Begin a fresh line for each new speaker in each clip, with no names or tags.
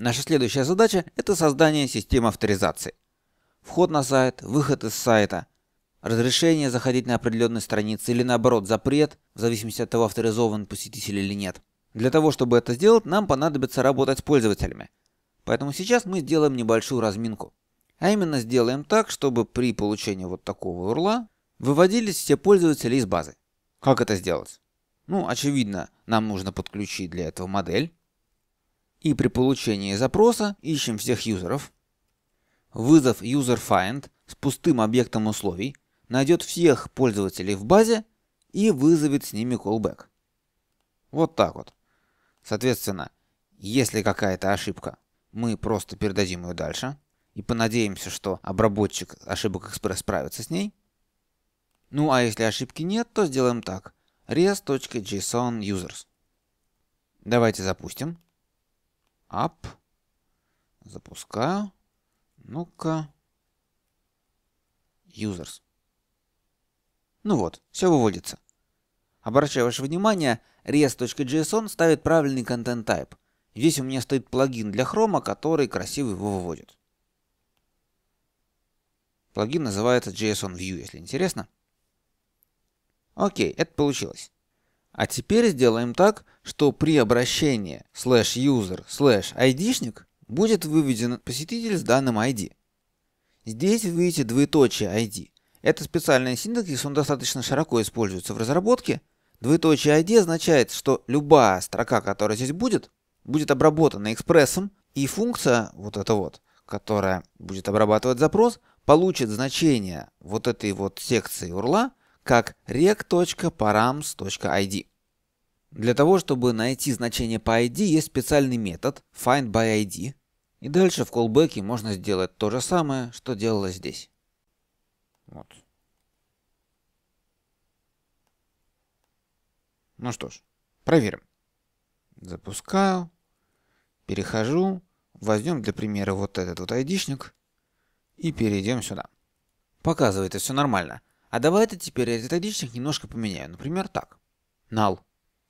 Наша следующая задача – это создание системы авторизации. Вход на сайт, выход из сайта, разрешение заходить на определенные страницы или наоборот запрет, в зависимости от того, авторизован посетитель или нет. Для того, чтобы это сделать, нам понадобится работать с пользователями. Поэтому сейчас мы сделаем небольшую разминку. А именно сделаем так, чтобы при получении вот такого урла выводились все пользователи из базы. Как это сделать? Ну, очевидно, нам нужно подключить для этого модель. И при получении запроса ищем всех юзеров. Вызов userFind с пустым объектом условий найдет всех пользователей в базе и вызовет с ними callback. Вот так вот. Соответственно, если какая-то ошибка, мы просто передадим ее дальше и понадеемся, что обработчик ошибок экспресс справится с ней. Ну а если ошибки нет, то сделаем так. res.json users. Давайте запустим. Up. Запускаю. Ну-ка. Users. Ну вот, все выводится. Обращаю ваше внимание, res.json ставит правильный контент type. Здесь у меня стоит плагин для хрома, который красиво его выводит. Плагин называется JSON View, если интересно. Окей, это получилось. А теперь сделаем так, что при обращении slash user slash айдишник будет выведен посетитель с данным ID. Здесь вы видите двоеточие ID. Это специальный синтаксис, он достаточно широко используется в разработке. Двоеточие ID означает, что любая строка, которая здесь будет, будет обработана экспрессом, и функция вот эта вот, которая будет обрабатывать запрос, получит значение вот этой вот секции URL как rec.params.id. Для того, чтобы найти значение по ID, есть специальный метод findByID. И дальше в callback можно сделать то же самое, что делалось здесь. Вот. Ну что ж, проверим. Запускаю, перехожу, возьмем для примера вот этот вот айдишник и перейдем сюда. Показывает, и все нормально. А давай это теперь этот айдишник немножко поменяю. Например, так. Нал.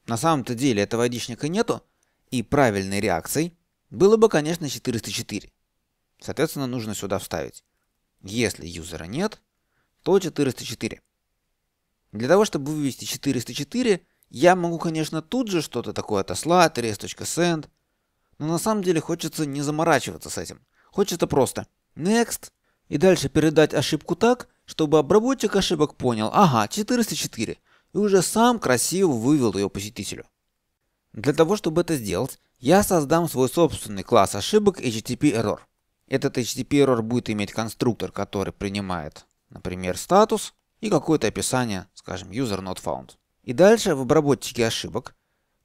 На самом-то деле этого айдишника нету, и правильной реакцией было бы, конечно, 404. Соответственно, нужно сюда вставить. Если юзера нет, то 404. Для того, чтобы вывести 404, я могу, конечно, тут же что-то такое отослать, res.send, но на самом деле хочется не заморачиваться с этим. Хочется просто next и дальше передать ошибку так, чтобы обработчик ошибок понял, ага, 404, и уже сам красиво вывел ее посетителю. Для того, чтобы это сделать, я создам свой собственный класс ошибок HTTP Error. Этот HTTP Error будет иметь конструктор, который принимает, например, статус и какое-то описание, скажем, user not found. И дальше в обработчике ошибок,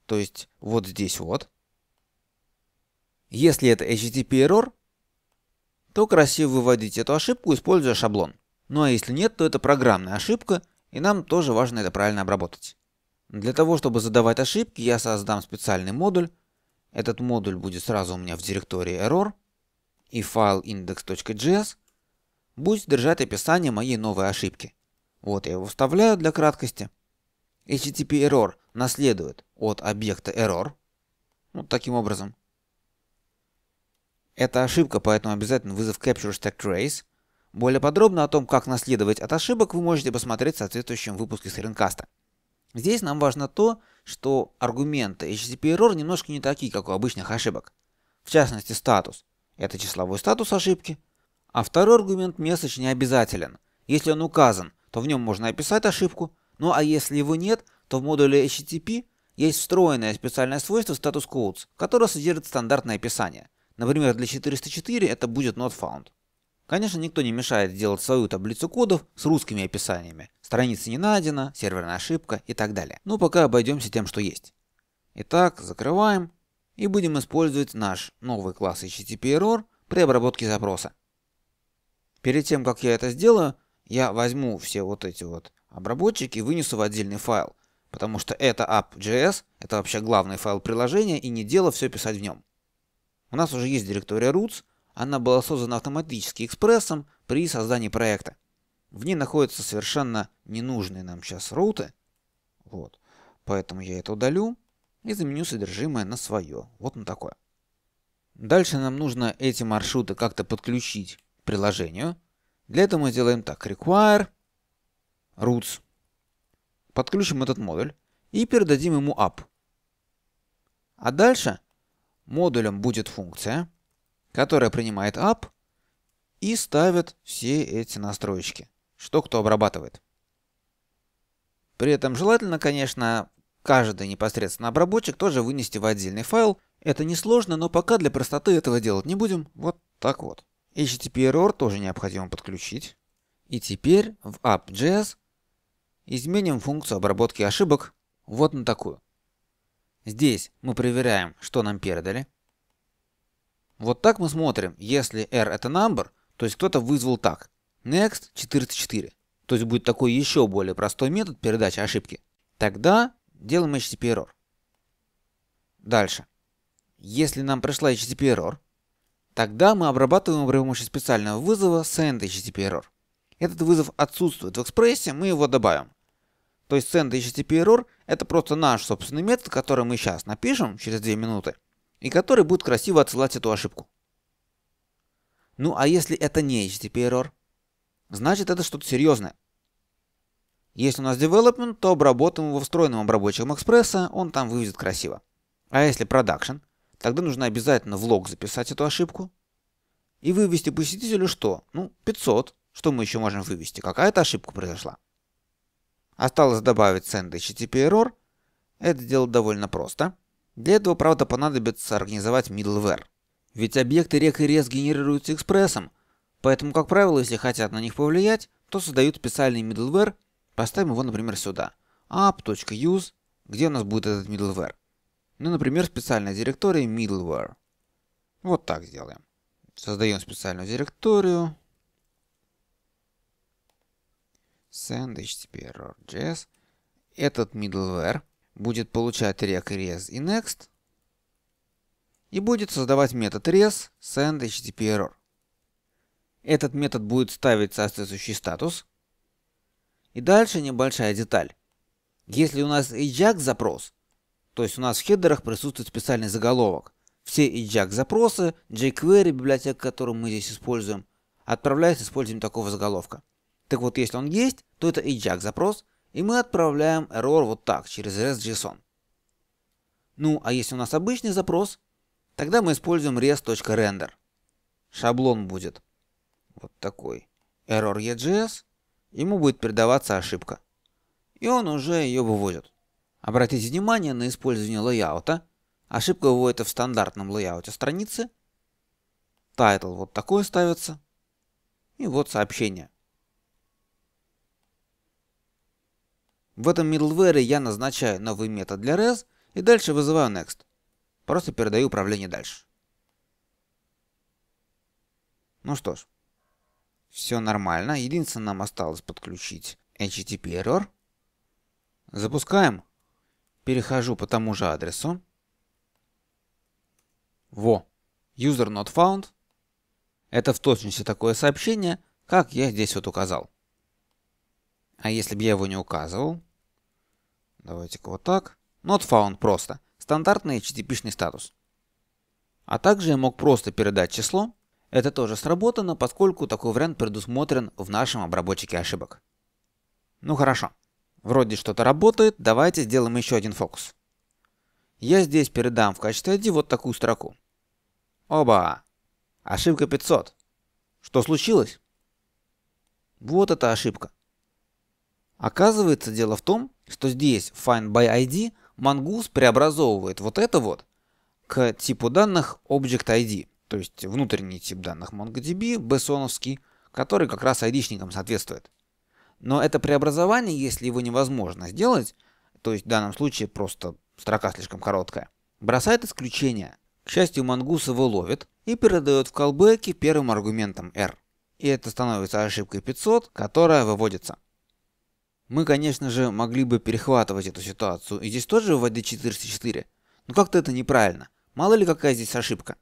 то есть вот здесь вот, если это HTTP Error, то красиво выводить эту ошибку, используя шаблон. Ну а если нет, то это программная ошибка, и нам тоже важно это правильно обработать. Для того, чтобы задавать ошибки, я создам специальный модуль. Этот модуль будет сразу у меня в директории error, и файл index.js будет держать описание моей новой ошибки. Вот я его вставляю для краткости. HTTP error наследует от объекта error. Вот таким образом. Это ошибка, поэтому обязательно вызов capture stack trace – более подробно о том, как наследовать от ошибок, вы можете посмотреть в соответствующем выпуске Сренкаста. Здесь нам важно то, что аргументы HTTP error немножко не такие, как у обычных ошибок. В частности, статус. Это числовой статус ошибки. А второй аргумент message не обязателен. Если он указан, то в нем можно описать ошибку. Ну а если его нет, то в модуле HTTP есть встроенное специальное свойство статус codes, которое содержит стандартное описание. Например, для 404 это будет not found. Конечно, никто не мешает делать свою таблицу кодов с русскими описаниями. Страница не найдена, серверная ошибка и так далее. Но пока обойдемся тем, что есть. Итак, закрываем и будем использовать наш новый класс HTTP Error при обработке запроса. Перед тем, как я это сделаю, я возьму все вот эти вот обработчики и вынесу в отдельный файл, потому что это app.js, это вообще главный файл приложения и не дело все писать в нем. У нас уже есть директория roots, она была создана автоматически экспрессом при создании проекта. В ней находятся совершенно ненужные нам сейчас руты. Вот. Поэтому я это удалю и заменю содержимое на свое. Вот на такое. Дальше нам нужно эти маршруты как-то подключить к приложению. Для этого мы сделаем так. Require roots. Подключим этот модуль и передадим ему app. А дальше модулем будет функция, которая принимает app и ставит все эти настройки, что кто обрабатывает. При этом желательно, конечно, каждый непосредственно обработчик тоже вынести в отдельный файл. Это несложно, но пока для простоты этого делать не будем. Вот так вот. HTTP error тоже необходимо подключить. И теперь в app.js изменим функцию обработки ошибок вот на такую. Здесь мы проверяем, что нам передали. Вот так мы смотрим, если r это number, то есть кто-то вызвал так. Next 404. То есть будет такой еще более простой метод передачи ошибки. Тогда делаем HTTP error. Дальше. Если нам пришла HTTP error, тогда мы обрабатываем при помощи специального вызова send HTTP error. Этот вызов отсутствует в экспрессе, мы его добавим. То есть send HTTP error это просто наш собственный метод, который мы сейчас напишем через 2 минуты и который будет красиво отсылать эту ошибку. Ну а если это не HTTP error, значит это что-то серьезное. Если у нас development, то обработаем его встроенным обработчиком экспресса, он там выведет красиво. А если production, тогда нужно обязательно в лог записать эту ошибку и вывести посетителю что? Ну, 500. Что мы еще можем вывести? Какая-то ошибка произошла. Осталось добавить send HTTP error. Это сделать довольно просто. Для этого, правда, понадобится организовать middleware. Ведь объекты рек и рез генерируются экспрессом, поэтому, как правило, если хотят на них повлиять, то создают специальный middleware, поставим его, например, сюда, app.use, где у нас будет этот middleware. Ну, например, специальная директория middleware. Вот так сделаем. Создаем специальную директорию. send http error.js. Этот middleware будет получать рек res и next и будет создавать метод res send http error. Этот метод будет ставить соответствующий статус. И дальше небольшая деталь. Если у нас Ajax запрос, то есть у нас в хедерах присутствует специальный заголовок. Все Ajax запросы, jQuery, библиотека, которую мы здесь используем, отправляются с использованием такого заголовка. Так вот, если он есть, то это Ajax запрос, и мы отправляем error вот так, через rest.json. Ну, а если у нас обычный запрос, тогда мы используем rest.render. Шаблон будет вот такой. Error EJS. Ему будет передаваться ошибка. И он уже ее выводит. Обратите внимание на использование лейаута. Ошибка выводится в стандартном лейауте страницы. Тайтл вот такой ставится. И вот сообщение. В этом middleware я назначаю новый метод для res и дальше вызываю next. Просто передаю управление дальше. Ну что ж, все нормально. Единственное, нам осталось подключить HTTP error. Запускаем. Перехожу по тому же адресу. Во. User not found. Это в точности такое сообщение, как я здесь вот указал. А если бы я его не указывал, Давайте-ка вот так. Not found просто. Стандартный HTTP-шный статус. А также я мог просто передать число. Это тоже сработано, поскольку такой вариант предусмотрен в нашем обработчике ошибок. Ну хорошо. Вроде что-то работает, давайте сделаем еще один фокус. Я здесь передам в качестве ID вот такую строку. Оба! Ошибка 500. Что случилось? Вот эта ошибка. Оказывается, дело в том, что здесь find by ID Mongoose преобразовывает вот это вот к типу данных Object ID, то есть внутренний тип данных MongoDB, бессоновский, который как раз ID-шникам соответствует. Но это преобразование, если его невозможно сделать, то есть в данном случае просто строка слишком короткая, бросает исключение. К счастью, Мангус его ловит и передает в колбеке первым аргументом R. И это становится ошибкой 500, которая выводится. Мы, конечно же, могли бы перехватывать эту ситуацию и здесь тоже вводить 404, но как-то это неправильно. Мало ли какая здесь ошибка.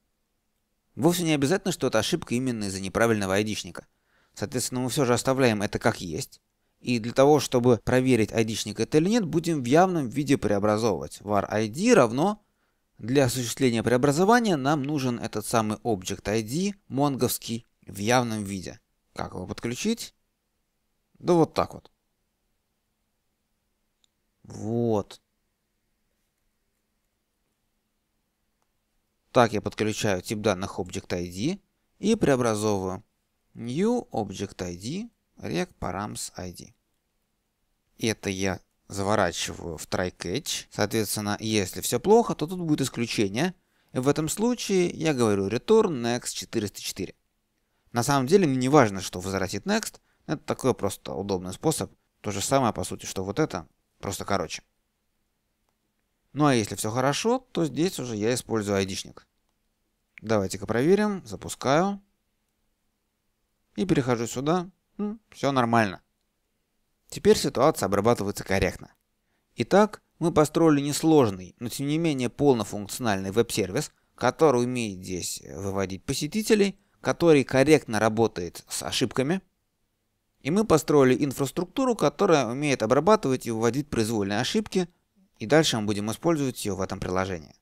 Вовсе не обязательно, что это ошибка именно из-за неправильного айдишника. Соответственно, мы все же оставляем это как есть. И для того, чтобы проверить айдишник это или нет, будем в явном виде преобразовывать. var id равно для осуществления преобразования нам нужен этот самый объект ID монговский в явном виде. Как его подключить? Да вот так вот. Вот. Так я подключаю тип данных Object ID и преобразовываю new object ID rec params ID. Это я заворачиваю в try catch. Соответственно, если все плохо, то тут будет исключение. И в этом случае я говорю return next 404. На самом деле мне не важно, что возвратит next. Это такой просто удобный способ. То же самое, по сути, что вот это. Просто короче. Ну а если все хорошо, то здесь уже я использую айдишник. Давайте-ка проверим. Запускаю. И перехожу сюда. все нормально. Теперь ситуация обрабатывается корректно. Итак, мы построили несложный, но тем не менее полнофункциональный веб-сервис, который умеет здесь выводить посетителей, который корректно работает с ошибками – и мы построили инфраструктуру, которая умеет обрабатывать и выводить произвольные ошибки, и дальше мы будем использовать ее в этом приложении.